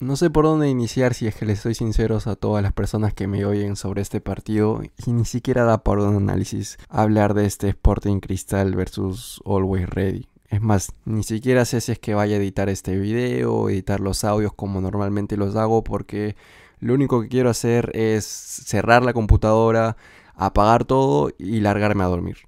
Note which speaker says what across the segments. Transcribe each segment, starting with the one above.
Speaker 1: No sé por dónde iniciar si es que les soy sinceros a todas las personas que me oyen sobre este partido y ni siquiera da por un análisis hablar de este Sporting Cristal versus Always Ready. Es más, ni siquiera sé si es que vaya a editar este video, editar los audios como normalmente los hago porque lo único que quiero hacer es cerrar la computadora, apagar todo y largarme a dormir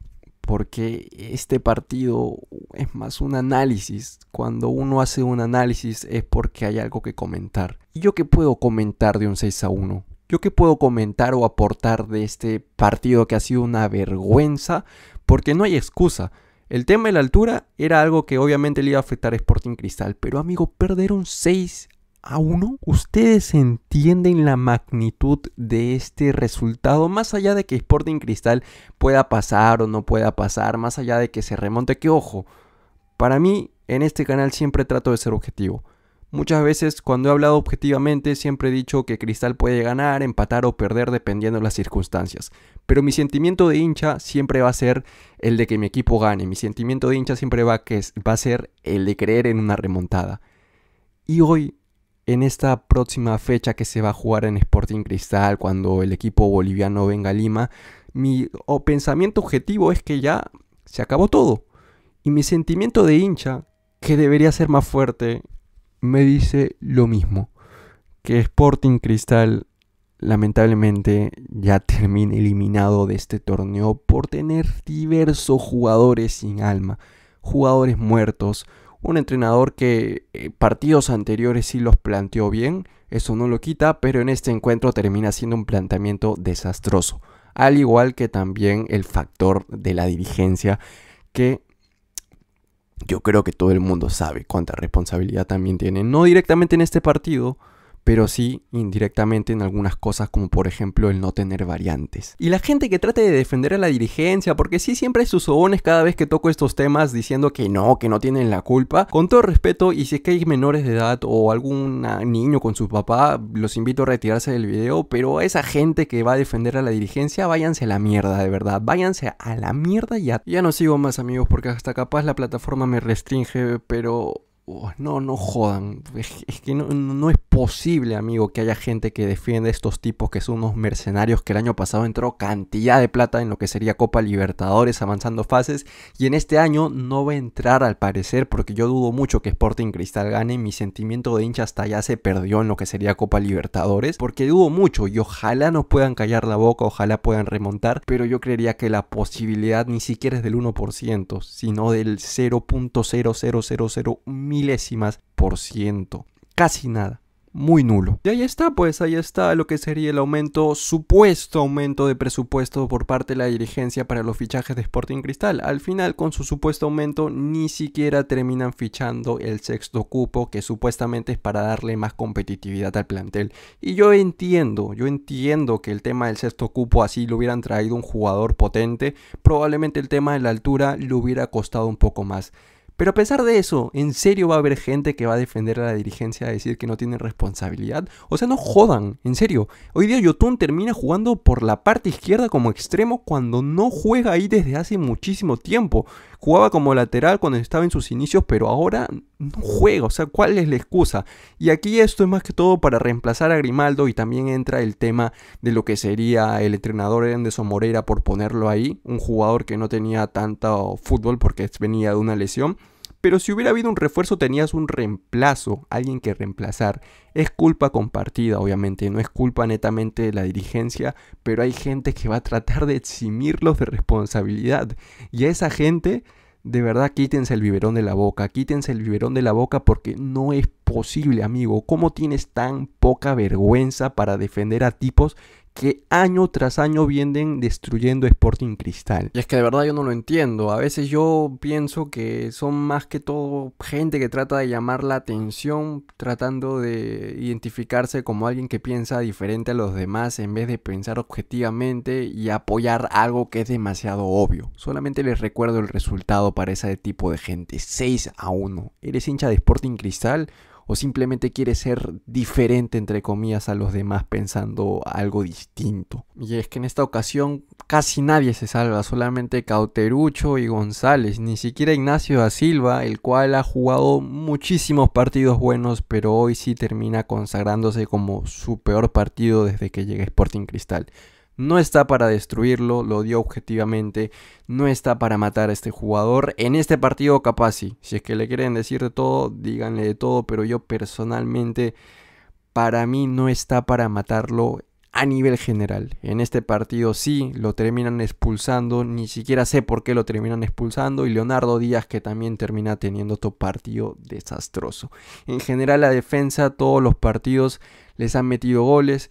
Speaker 1: porque este partido es más un análisis. Cuando uno hace un análisis es porque hay algo que comentar. ¿Y yo qué puedo comentar de un 6 a 1? ¿Yo qué puedo comentar o aportar de este partido que ha sido una vergüenza? Porque no hay excusa. El tema de la altura era algo que obviamente le iba a afectar a Sporting Cristal, pero amigo, perder un 6 a uno, ¿ustedes entienden la magnitud de este resultado? Más allá de que Sporting Cristal pueda pasar o no pueda pasar, más allá de que se remonte, que ojo, para mí en este canal siempre trato de ser objetivo. Muchas veces cuando he hablado objetivamente siempre he dicho que Cristal puede ganar, empatar o perder dependiendo de las circunstancias. Pero mi sentimiento de hincha siempre va a ser el de que mi equipo gane. Mi sentimiento de hincha siempre va que, va a ser el de creer en una remontada. Y hoy en esta próxima fecha que se va a jugar en Sporting Cristal, cuando el equipo boliviano venga a Lima, mi pensamiento objetivo es que ya se acabó todo. Y mi sentimiento de hincha, que debería ser más fuerte, me dice lo mismo. Que Sporting Cristal lamentablemente ya termina eliminado de este torneo por tener diversos jugadores sin alma, jugadores muertos, un entrenador que eh, partidos anteriores sí los planteó bien, eso no lo quita, pero en este encuentro termina siendo un planteamiento desastroso. Al igual que también el factor de la dirigencia, que yo creo que todo el mundo sabe cuánta responsabilidad también tiene, no directamente en este partido, pero sí indirectamente en algunas cosas como por ejemplo el no tener variantes. Y la gente que trate de defender a la dirigencia, porque sí siempre sus sobones cada vez que toco estos temas diciendo que no, que no tienen la culpa, con todo respeto y si es que hay menores de edad o algún ah, niño con su papá, los invito a retirarse del video, pero a esa gente que va a defender a la dirigencia, váyanse a la mierda, de verdad, váyanse a la mierda ya. Ya no sigo más amigos porque hasta capaz la plataforma me restringe, pero Oh, no, no jodan. Es, que no, es posible, amigo, que haya gente que defiende estos tipos que son unos mercenarios que el año pasado entró cantidad de plata en lo que sería Copa Libertadores avanzando fases y en este año no va a entrar al parecer porque yo dudo mucho que Sporting Cristal gane. Mi sentimiento de hincha hasta ya se perdió en lo que sería Copa Libertadores porque dudo mucho y ojalá nos puedan callar la boca, ojalá puedan remontar, pero yo creería que la posibilidad ni siquiera es del 1%, sino del 0.00001 milésimas por ciento. Casi nada muy nulo. Y ahí está, pues ahí está lo que sería el aumento, supuesto aumento de presupuesto por parte de la dirigencia para los fichajes de Sporting Cristal. Al final, con su supuesto aumento, ni siquiera terminan fichando el sexto cupo, que supuestamente es para darle más competitividad al plantel. Y yo entiendo, yo entiendo que el tema del sexto cupo así lo hubieran traído un jugador potente, probablemente el tema de la altura le hubiera costado un poco más pero a pesar de eso, ¿en serio va a haber gente que va a defender a la dirigencia a decir que no tienen responsabilidad? O sea, no jodan, en serio. Hoy día Yotun termina jugando por la parte izquierda como extremo cuando no juega ahí desde hace muchísimo tiempo. Jugaba como lateral cuando estaba en sus inicios, pero ahora no juega. O sea, ¿cuál es la excusa? Y aquí esto es más que todo para reemplazar a Grimaldo y también entra el tema de lo que sería el entrenador Anderson Morera por ponerlo ahí, un jugador que no tenía tanto fútbol porque venía de una lesión. Pero si hubiera habido un refuerzo tenías un reemplazo, alguien que reemplazar. Es culpa compartida, obviamente, no es culpa netamente de la dirigencia, pero hay gente que va a tratar de eximirlos de responsabilidad. Y a esa gente, de verdad, quítense el biberón de la boca, quítense el biberón de la boca porque no es posible, amigo. ¿Cómo tienes tan poca vergüenza para defender a tipos que año tras año vienen destruyendo Sporting Cristal. Y es que de verdad yo no lo entiendo. A veces yo pienso que son más que todo gente que trata de llamar la atención, tratando de identificarse como alguien que piensa diferente a los demás en vez de pensar objetivamente y apoyar algo que es demasiado obvio. Solamente les recuerdo el resultado para ese tipo de gente. 6 a 1. ¿Eres hincha de Sporting Cristal? o simplemente quiere ser diferente entre comillas a los demás pensando algo distinto. Y es que en esta ocasión casi nadie se salva, solamente Cauterucho y González, ni siquiera Ignacio da Silva, el cual ha jugado muchísimos partidos buenos, pero hoy sí termina consagrándose como su peor partido desde que llega Sporting Cristal no está para destruirlo, lo dio objetivamente, no está para matar a este jugador. En este partido capaz sí, si es que le quieren decir de todo, díganle de todo, pero yo personalmente, para mí no está para matarlo a nivel general. En este partido sí, lo terminan expulsando, ni siquiera sé por qué lo terminan expulsando, y Leonardo Díaz que también termina teniendo otro partido desastroso. En general la defensa, todos los partidos les han metido goles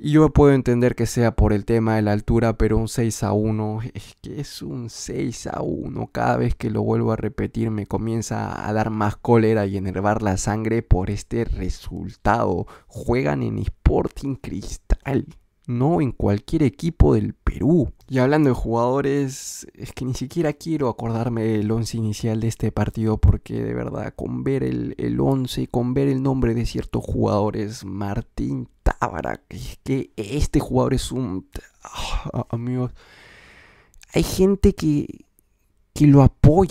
Speaker 1: yo puedo entender que sea por el tema de la altura, pero un 6 a 1 es que es un 6 a 1. Cada vez que lo vuelvo a repetir me comienza a dar más cólera y enervar la sangre por este resultado. Juegan en Sporting Cristal, no en cualquier equipo del Perú. Y hablando de jugadores, es que ni siquiera quiero acordarme del once inicial de este partido porque de verdad con ver el, 11 once, con ver el nombre de ciertos jugadores, Martín palabra. Es que este jugador es un... Ah, amigos, hay gente que, que lo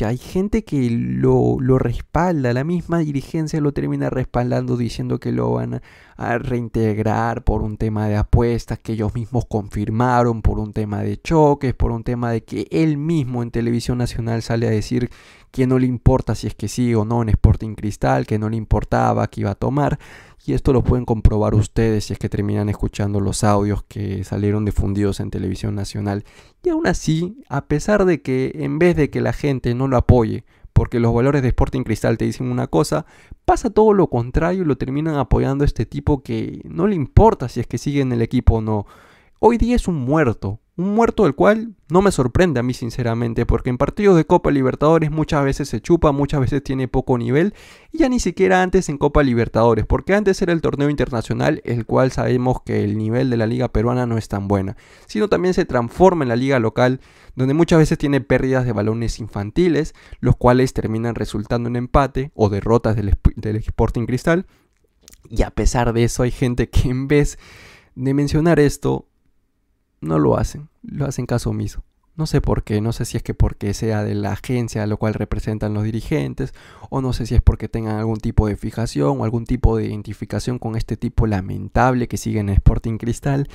Speaker 1: hay gente que lo, respalda, la misma dirigencia lo termina respaldando diciendo que lo van a reintegrar por un tema de apuestas que ellos mismos confirmaron, por un tema de choques, por un tema de que él mismo en televisión nacional sale a decir que no le importa si es que sí o no en Sporting Cristal, que no le importaba, que iba a tomar. Y esto lo pueden comprobar ustedes si es que terminan escuchando los audios que salieron difundidos en televisión nacional. Y aún así, a pesar de que en vez de que la gente no lo apoye, porque los valores de Sporting Cristal te dicen una cosa, pasa todo lo contrario y lo terminan apoyando este tipo que no le importa si es que sigue en el equipo o no. Hoy día es un muerto, un muerto del cual no me sorprende a mí sinceramente, porque en partidos de Copa Libertadores muchas veces se chupa, muchas veces tiene poco nivel, y ya ni siquiera antes en Copa Libertadores, porque antes era el torneo internacional, el cual sabemos que el nivel de la liga peruana no es tan buena, sino también se transforma en la liga local, donde muchas veces tiene pérdidas de balones infantiles, los cuales terminan resultando en empate o derrotas del Sporting Cristal, y a pesar de eso hay gente que en vez de mencionar esto, no lo hacen, lo hacen caso omiso. No sé por qué, no sé si es que porque sea de la agencia a la cual representan los dirigentes, o no sé si es porque tengan algún tipo de fijación o algún tipo de identificación con este tipo lamentable que sigue en Sporting Cristal.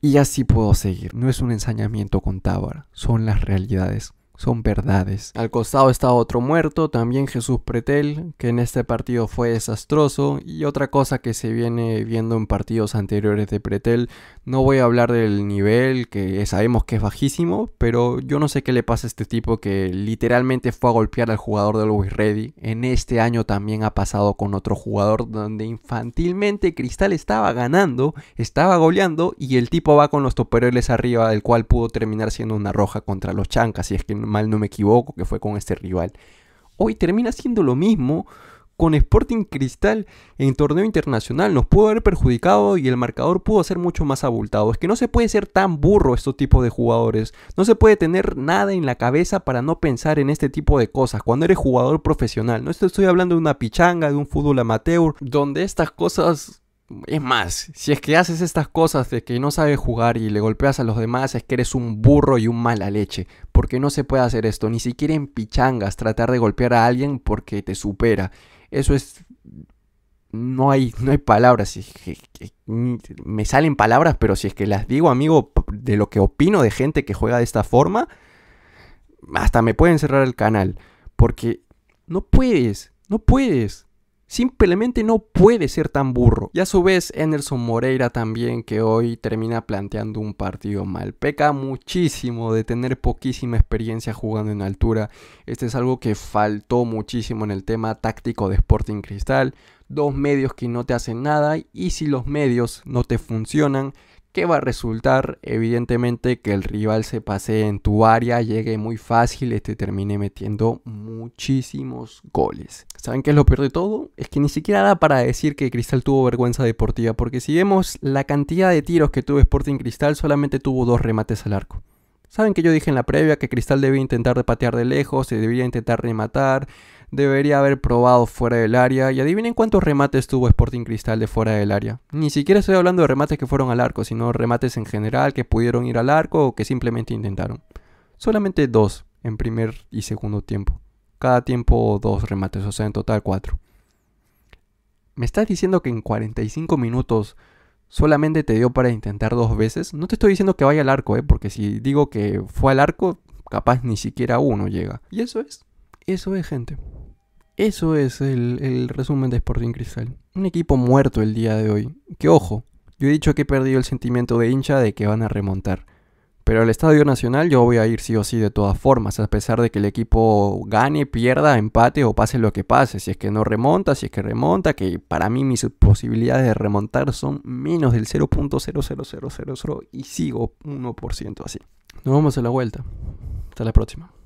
Speaker 1: Y así puedo seguir, no es un ensañamiento con Tábara, son las realidades son verdades. Al costado está otro muerto, también Jesús Pretel, que en este partido fue desastroso. Y otra cosa que se viene viendo en partidos anteriores de Pretel, no voy a hablar del nivel, que sabemos que es bajísimo, pero yo no sé qué le pasa a este tipo que literalmente fue a golpear al jugador de Luis Ready. En este año también ha pasado con otro jugador donde infantilmente Cristal estaba ganando, estaba goleando y el tipo va con los toperoles arriba, del cual pudo terminar siendo una roja contra los chancas, y es que mal no me equivoco, que fue con este rival. Hoy termina siendo lo mismo con Sporting Cristal en torneo internacional. Nos pudo haber perjudicado y el marcador pudo ser mucho más abultado. Es que no se puede ser tan burro estos tipos de jugadores. No se puede tener nada en la cabeza para no pensar en este tipo de cosas cuando eres jugador profesional. No estoy hablando de una pichanga, de un fútbol amateur, donde estas cosas es más, si es que haces estas cosas de que no sabes jugar y le golpeas a los demás, es que eres un burro y un mala leche. Porque no se puede hacer esto, ni siquiera en pichangas tratar de golpear a alguien porque te supera. Eso es... No hay, no hay palabras. Me salen palabras, pero si es que las digo, amigo, de lo que opino de gente que juega de esta forma, hasta me pueden cerrar el canal. Porque no puedes, no puedes simplemente no puede ser tan burro. Y a su vez, Enerson Moreira también, que hoy termina planteando un partido mal. Peca muchísimo de tener poquísima experiencia jugando en altura. Este es algo que faltó muchísimo en el tema táctico de Sporting Cristal. Dos medios que no te hacen nada y si los medios no te funcionan, que va a resultar evidentemente que el rival se pase en tu área, llegue muy fácil y te termine metiendo muchísimos goles. ¿Saben qué es lo peor de todo? Es que ni siquiera da para decir que Cristal tuvo vergüenza deportiva, porque si vemos la cantidad de tiros que tuvo Sporting Cristal, solamente tuvo dos remates al arco. Saben que yo dije en la previa que Cristal debía intentar de patear de lejos, se debía intentar rematar, debería haber probado fuera del área. Y adivinen cuántos remates tuvo Sporting Cristal de fuera del área. Ni siquiera estoy hablando de remates que fueron al arco, sino remates en general que pudieron ir al arco o que simplemente intentaron. Solamente dos en primer y segundo tiempo. Cada tiempo dos remates, o sea, en total cuatro. ¿Me estás diciendo que en 45 minutos solamente te dio para intentar dos veces. No te estoy diciendo que vaya al arco, ¿eh? porque si digo que fue al arco, capaz ni siquiera uno llega. Y eso es, eso es gente. Eso es el, el, resumen de Sporting Cristal. Un equipo muerto el día de hoy. Que ojo, yo he dicho que he perdido el sentimiento de hincha de que van a remontar. Pero al Estadio Nacional yo voy a ir sí o sí de todas formas, a pesar de que el equipo gane, pierda, empate o pase lo que pase. Si es que no remonta, si es que remonta, que para mí mis posibilidades de remontar son menos del 0.00000 y sigo 1% así. Nos vemos a la vuelta. Hasta la próxima.